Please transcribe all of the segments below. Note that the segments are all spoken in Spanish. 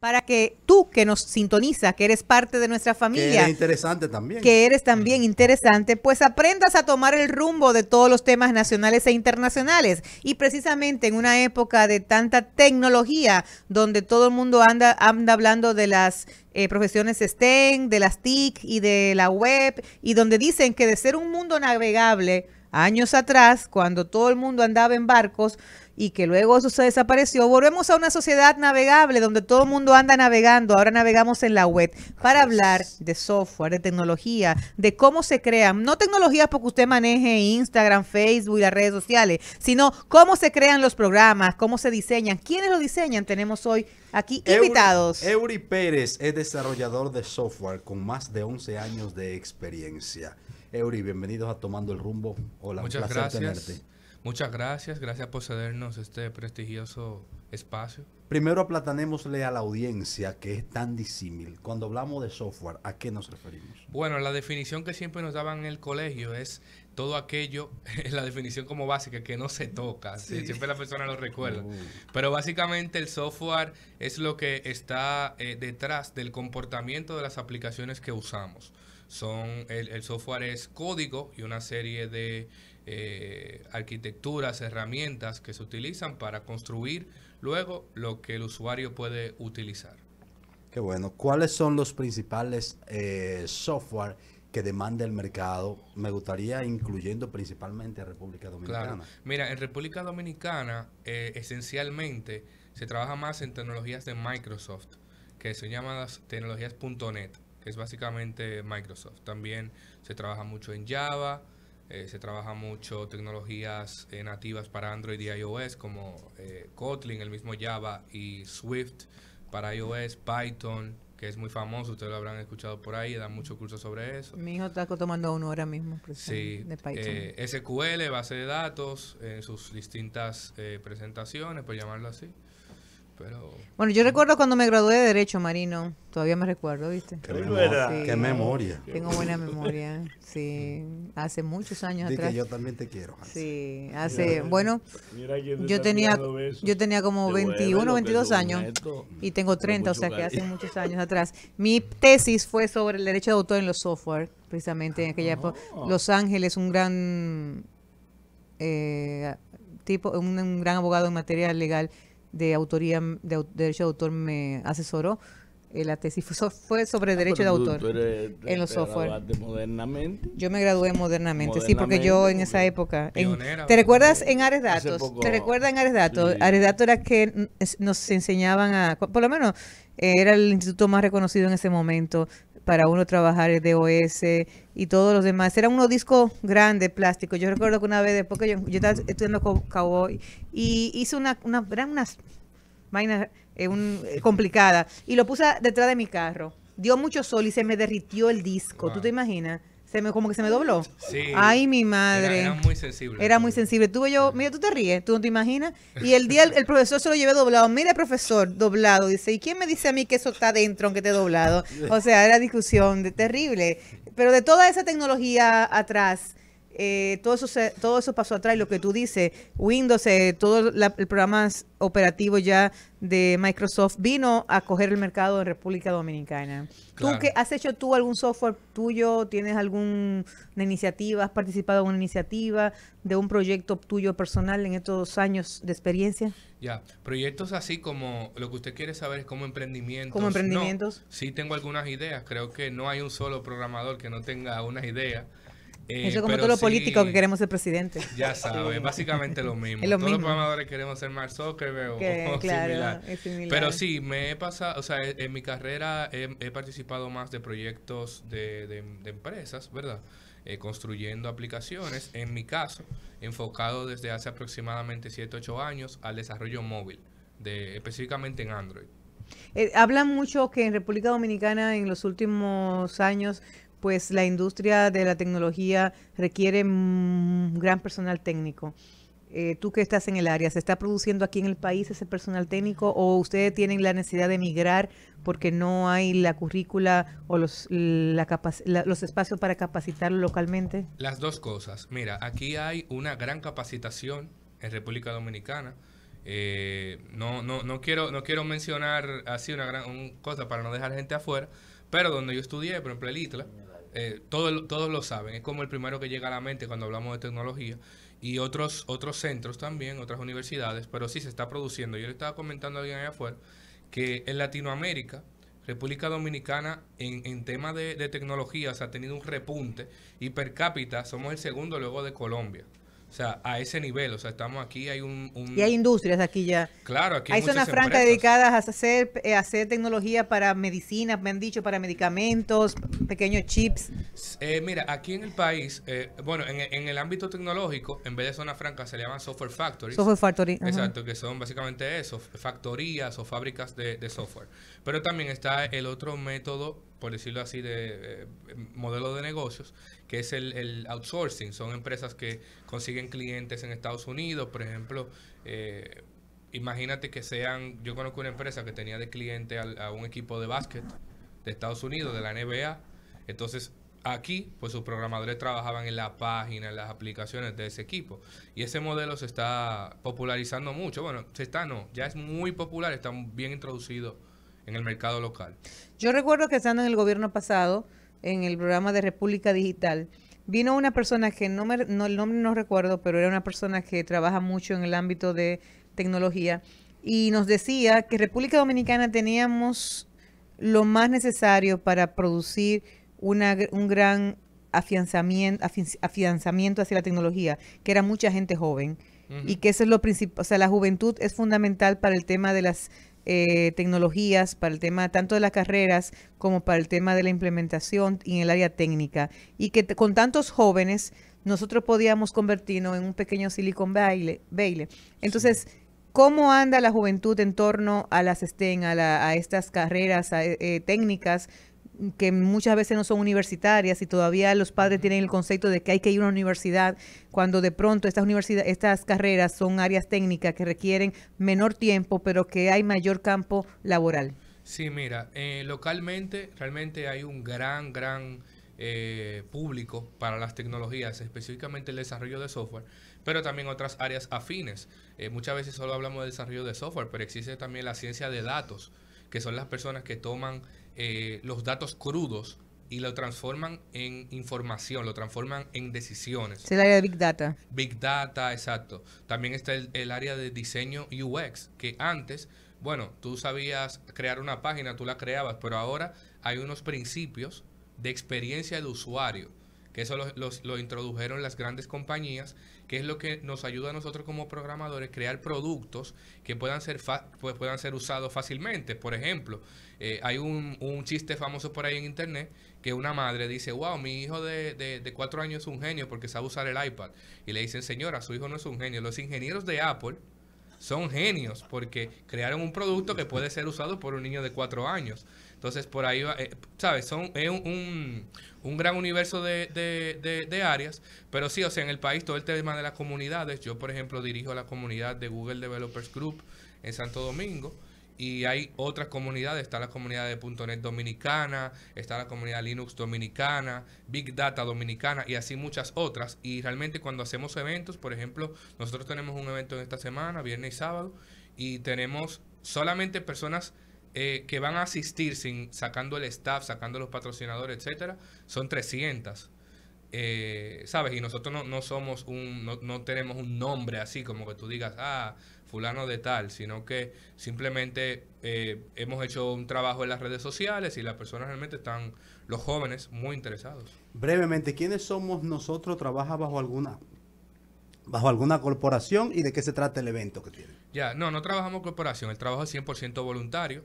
para que tú que nos sintoniza, que eres parte de nuestra familia, que eres interesante también, que eres también mm. interesante, pues aprendas a tomar el rumbo de todos los temas nacionales e internacionales. Y precisamente en una época de tanta tecnología, donde todo el mundo anda, anda hablando de las eh, profesiones STEM, de las TIC y de la web, y donde dicen que de ser un mundo navegable años atrás, cuando todo el mundo andaba en barcos y que luego eso se desapareció, volvemos a una sociedad navegable donde todo el mundo anda navegando. Ahora navegamos en la web para hablar de software, de tecnología, de cómo se crean, no tecnologías porque usted maneje Instagram, Facebook y las redes sociales, sino cómo se crean los programas, cómo se diseñan, quiénes lo diseñan. Tenemos hoy aquí invitados. Eury Pérez es desarrollador de software con más de 11 años de experiencia. Eury, bienvenidos a Tomando el Rumbo. Hola, Muchas gracias. tenerte. Muchas gracias, gracias por cedernos este prestigioso espacio. Primero aplatanémosle a la audiencia que es tan disímil. Cuando hablamos de software, ¿a qué nos referimos? Bueno, la definición que siempre nos daban en el colegio es todo aquello, la definición como básica, que no se toca, siempre la persona lo recuerda. Pero básicamente el software es lo que está eh, detrás del comportamiento de las aplicaciones que usamos. Son, el, software es código y una serie de eh, arquitecturas, herramientas que se utilizan para construir luego lo que el usuario puede utilizar. Qué bueno. ¿Cuáles son los principales eh, software? que demanda el mercado, me gustaría incluyendo principalmente a República Dominicana. Mira, en República Dominicana eh, esencialmente se trabaja más en tecnologías de Microsoft, que son llamadas tecnologías.net, que es básicamente Microsoft. También se trabaja mucho en Java, eh, se trabaja mucho tecnologías eh, nativas para Android y iOS, como Kotlin, el mismo Java y Swift para iOS, Python que es muy famoso, ustedes lo habrán escuchado por ahí, da muchos cursos sobre eso. Mi hijo está tomando uno ahora mismo, sí, de eh, SQL, base de datos, en sus distintas eh, presentaciones, por llamarlo así. Bueno, yo recuerdo cuando me gradué de Derecho Marino, todavía me recuerdo, ¿viste? Qué, memoria. Qué memoria. Tengo buena memoria, sí. Hace muchos años atrás. Que yo también te quiero. Sí, hace, bueno, yo tenía yo tenía como 21, 22 años y tengo 30, o sea que hace muchos años atrás. Mi tesis fue sobre el derecho de autor en los software, precisamente en aquella época. Ah. Los Ángeles, un gran... Eh, tipo, un gran abogado en materia legal, de autoría de, derecho de autor me asesoró. Eh, la tesis fue sobre ah, derecho de autor en los software. Yo me gradué modernamente, sí, porque yo en esa época. ¿Te recuerdas en Ares Datos? ¿Te recuerdas en Ares Datos? Ares Datos era que nos enseñaban a. Por lo menos eh, era el instituto más reconocido en ese momento para uno trabajar el DOS y todos los demás. era unos disco grande plástico. Yo recuerdo que una vez, después que yo, estaba estudiando cowboy, y hice una, una eran unas vainas eh, eh, complicadas, y lo puse detrás de mi carro. Dio mucho sol y se me derritió el disco. ¿Tú te imaginas? Se como que se me dobló. Ay, mi madre. Era, muy sensible. Era muy sensible. Tuve yo, mira, tú te ríes, tú no te imaginas. Y el día el, profesor se lo llevé doblado. Mira, profesor, doblado. Dice, ¿y quién me dice a mí que eso está dentro, aunque esté doblado? O sea, era discusión terrible. Pero de toda esa tecnología atrás, eh, todo, eso todo eso pasó atrás. Lo que tú dices, Windows, eh, todo el programa operativo ya de Microsoft vino a coger el mercado en República Dominicana. ¿Tú qué, has hecho tú algún software tuyo? ¿Tienes alguna iniciativa? ¿Has participado en una iniciativa de un proyecto tuyo personal en estos años de experiencia? Ya, proyectos así como lo que usted quiere saber es como emprendimientos. Como emprendimientos. sí tengo algunas ideas. Creo que no hay un solo programador que no tenga unas ideas. Eh, Eso Eso como todo lo político que queremos ser presidente. Ya sabes, básicamente lo mismo. Todos los programadores queremos ser más soccer, claro, Pero sí, me he pasado, o sea, en mi carrera he, participado más de proyectos de, empresas, ¿verdad? Eh, construyendo aplicaciones, en mi caso, enfocado desde hace aproximadamente 7, 8 años al desarrollo móvil, de, específicamente en Android. Eh, hablan mucho que en República Dominicana en los últimos años pues la industria de la tecnología requiere un gran personal técnico. Eh, tú que estás en el área, ¿se está produciendo aquí en el país ese personal técnico o ustedes tienen la necesidad de emigrar porque no hay la currícula o los, los espacios para capacitar localmente? Las dos cosas. Mira, aquí hay una gran capacitación en República Dominicana eh, no, no, no, quiero, no quiero mencionar así una gran cosa para no dejar gente afuera, pero donde yo estudié, por ejemplo, el ITLA, eh, todos, todos lo saben, es como el primero que llega a la mente cuando hablamos de tecnología y otros, otros centros también, otras universidades, pero sí se está produciendo. Yo le estaba comentando a alguien allá afuera que en Latinoamérica, República Dominicana, en, en tema de, tecnologías tecnología, ha tenido un repunte y per cápita somos el segundo luego de Colombia. O sea, a ese nivel, o sea, estamos aquí, hay un... Y hay industrias aquí ya. Claro, aquí hay, hay zonas francas dedicadas a hacer, eh, hacer tecnología para medicina, me han dicho, para medicamentos, pequeños chips. Eh, mira, aquí en el país, eh, bueno, en, el ámbito tecnológico, en vez de zonas francas, se le llaman software factories. Software factory. Exacto, que son básicamente eso, factorías o fábricas de, de software. Pero también está el otro método por decirlo así, de modelo de negocios, que es el, outsourcing. Son empresas que consiguen clientes en Estados Unidos, por ejemplo. Eh, imagínate que sean, yo conozco una empresa que tenía de cliente a, a un equipo de básquet de Estados Unidos, de la NBA. Entonces, aquí, pues sus programadores trabajaban en la página, en las aplicaciones de ese equipo. Y ese modelo se está popularizando mucho. Bueno, se está, no, ya es muy popular, está bien introducido en el mercado local. Yo recuerdo que estando en el gobierno pasado, en el programa de República Digital, vino una persona que no, el nombre no recuerdo, pero era una persona que trabaja mucho en el ámbito de tecnología y nos decía que República Dominicana teníamos lo más necesario para producir una, un gran afianzamiento, hacia la tecnología, que era mucha gente joven. Y que eso es lo principal, o sea, la juventud es fundamental para el tema de las eh, tecnologías para el tema tanto de las carreras como para el tema de la implementación y en el área técnica. Y que con tantos jóvenes nosotros podíamos convertirnos en un pequeño Silicon baile Entonces, ¿cómo anda la juventud en torno a las estén a, la, a estas carreras eh, técnicas? que muchas veces no son universitarias y todavía los padres tienen el concepto de que hay que ir a una universidad, cuando de pronto estas universidades, estas carreras son áreas técnicas que requieren menor tiempo, pero que hay mayor campo laboral. Sí, mira, eh, localmente realmente hay un gran, gran eh, público para las tecnologías, específicamente el desarrollo de software, pero también otras áreas afines. Eh, muchas veces solo hablamos de desarrollo de software, pero existe también la ciencia de datos que son las personas que toman eh, los datos crudos y lo transforman en información, lo transforman en decisiones. Es el área de Big Data. Big Data, exacto. También está el, el área de diseño UX, que antes, bueno, tú sabías crear una página, tú la creabas, pero ahora hay unos principios de experiencia de usuario eso lo, introdujeron las grandes compañías, que es lo que nos ayuda a nosotros como programadores crear productos que puedan ser, pues, puedan ser usados fácilmente. Por ejemplo, eh, hay un, un, chiste famoso por ahí en internet que una madre dice, wow, mi hijo de, de cuatro años es un genio porque sabe usar el iPad. Y le dicen, señora, su hijo no es un genio. Los ingenieros de Apple son genios porque crearon un producto que puede ser usado por un niño de cuatro años. Entonces, por ahí va, eh, ¿sabes? Son, es un, gran universo de, áreas, pero sí, o sea, en el país todo el tema de las comunidades. Yo, por ejemplo, dirijo la comunidad de Google Developers Group en Santo Domingo. Y hay otras comunidades, está la comunidad de .NET dominicana, está la comunidad Linux dominicana, Big Data dominicana y así muchas otras. Y realmente cuando hacemos eventos, por ejemplo, nosotros tenemos un evento en esta semana, viernes y sábado, y tenemos solamente personas eh, que van a asistir sin sacando el staff, sacando los patrocinadores, etcétera, son 300. Eh, ¿Sabes? Y nosotros no, somos un, no, tenemos un nombre así como que tú digas, ah, fulano de tal, sino que simplemente eh, hemos hecho un trabajo en las redes sociales y las personas realmente están, los jóvenes, muy interesados. Brevemente, ¿quiénes somos nosotros? ¿Trabaja bajo alguna bajo alguna corporación y de qué se trata el evento que tiene. Ya, no, no trabajamos corporación, el trabajo es 100% voluntario.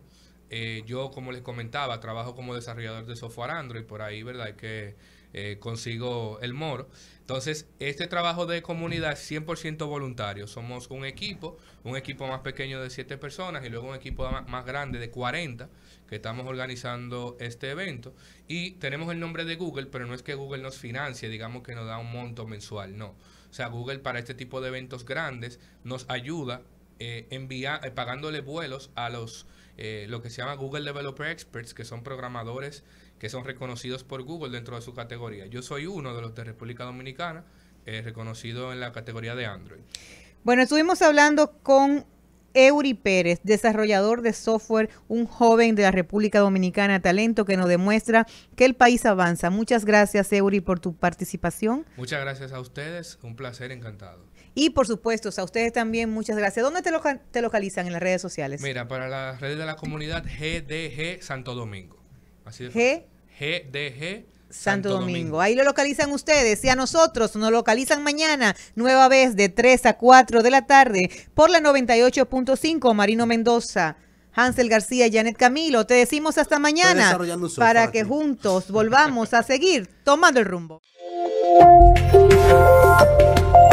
Eh, yo, como les comentaba, trabajo como desarrollador de software Android, por ahí, ¿verdad? Que eh, consigo el moro. Entonces, este trabajo de comunidad es 100% voluntario. Somos un equipo, un equipo más pequeño de 7 personas y luego un equipo más grande de 40 que estamos organizando este evento. Y tenemos el nombre de Google, pero no es que Google nos financie, digamos que nos da un monto mensual, no. O sea, Google para este tipo de eventos grandes nos ayuda eh, eh, pagándole vuelos a los eh, lo que se llama Google Developer Experts, que son programadores que son reconocidos por Google dentro de su categoría. Yo soy uno de los de República Dominicana, reconocido en la categoría de Android. Bueno, estuvimos hablando con Euri Pérez, desarrollador de software, un joven de la República Dominicana, talento que nos demuestra que el país avanza. Muchas gracias, Euri, por tu participación. Muchas gracias a ustedes, un placer, encantado. Y por supuesto, a ustedes también muchas gracias. ¿Dónde te, localizan en las redes sociales? Mira, para las redes de la comunidad GDG Santo Domingo. Así de G GDG Santo Domingo. Ahí lo localizan ustedes y a nosotros nos localizan mañana, nueva vez de 3 a 4 de la tarde por la 98.5 Marino Mendoza. Hansel García, y Janet Camilo, te decimos hasta mañana para que juntos volvamos a seguir tomando el rumbo.